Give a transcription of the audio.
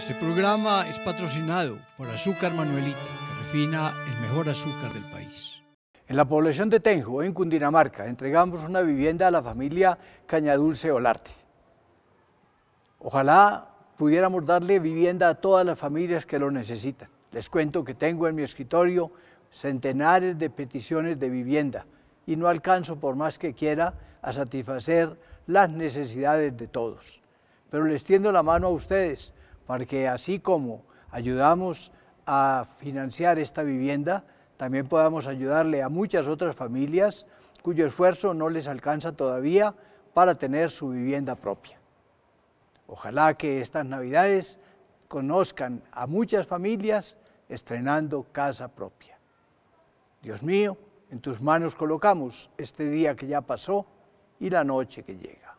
Este programa es patrocinado por Azúcar Manuelita, que refina el mejor azúcar del país. En la población de Tenjo, en Cundinamarca, entregamos una vivienda a la familia Cañadulce Olarte. Ojalá pudiéramos darle vivienda a todas las familias que lo necesitan. Les cuento que tengo en mi escritorio centenares de peticiones de vivienda y no alcanzo por más que quiera a satisfacer las necesidades de todos. Pero les tiendo la mano a ustedes para que así como ayudamos a financiar esta vivienda, también podamos ayudarle a muchas otras familias cuyo esfuerzo no les alcanza todavía para tener su vivienda propia. Ojalá que estas Navidades conozcan a muchas familias estrenando casa propia. Dios mío, en tus manos colocamos este día que ya pasó y la noche que llega.